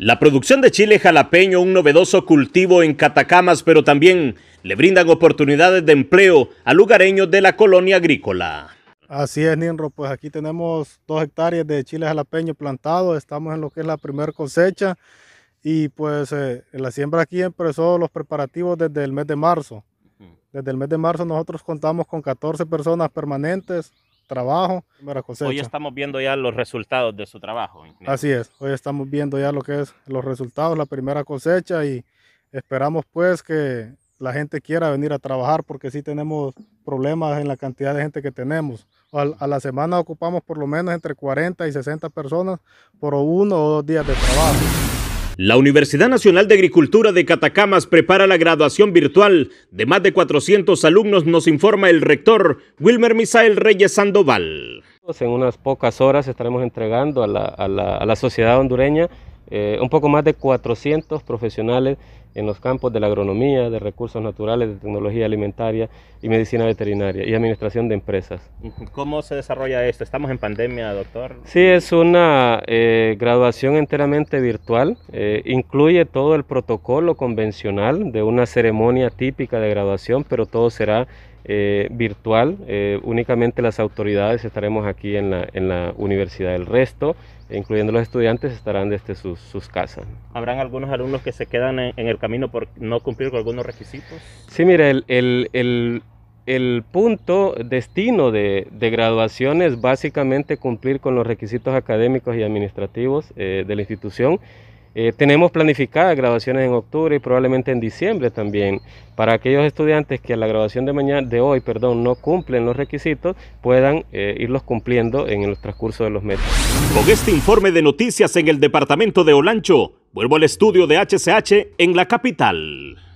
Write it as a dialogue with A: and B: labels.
A: La producción de chile jalapeño, un novedoso cultivo en Catacamas, pero también le brindan oportunidades de empleo a lugareños de la colonia agrícola.
B: Así es, Ninro, pues aquí tenemos dos hectáreas de chile jalapeño plantado, estamos en lo que es la primera cosecha y pues eh, la siembra aquí empezó los preparativos desde el mes de marzo. Desde el mes de marzo nosotros contamos con 14 personas permanentes, trabajo. Hoy
C: estamos viendo ya los resultados de su trabajo. Así es,
B: hoy estamos viendo ya lo que es los resultados, la primera cosecha y esperamos pues que la gente quiera venir a trabajar porque sí tenemos problemas en la cantidad de gente que tenemos. A la semana ocupamos por lo menos entre 40 y 60 personas por uno o dos días de trabajo.
A: La Universidad Nacional de Agricultura de Catacamas prepara la graduación virtual de más de 400 alumnos, nos informa el rector Wilmer Misael Reyes Sandoval.
D: En unas pocas horas estaremos entregando a la, sociedad hondureña eh, un poco más de 400 profesionales en los campos de la agronomía, de recursos naturales, de tecnología alimentaria y medicina veterinaria y administración de empresas.
C: ¿Cómo se desarrolla esto? ¿Estamos en pandemia, doctor?
D: Sí, es una eh, graduación enteramente virtual. Eh, incluye todo el protocolo convencional de una ceremonia típica de graduación, pero todo será eh, virtual. Eh, únicamente las autoridades estaremos aquí en la, universidad. El resto, incluyendo los estudiantes, estarán desde sus, casas.
C: ¿Habrán algunos alumnos que se quedan en, el camino por no cumplir con algunos
D: requisitos? Sí, mire el, punto, destino de, graduación es básicamente cumplir con los requisitos académicos y administrativos eh, de la institución. Eh, tenemos planificadas graduaciones en octubre y probablemente en diciembre también. Para aquellos estudiantes que a la graduación de mañana, de hoy, perdón, no cumplen los requisitos, puedan eh, irlos cumpliendo en el transcurso de los meses. Con este informe de noticias en el
A: departamento de Olancho, vuelvo al estudio de HCH en la capital.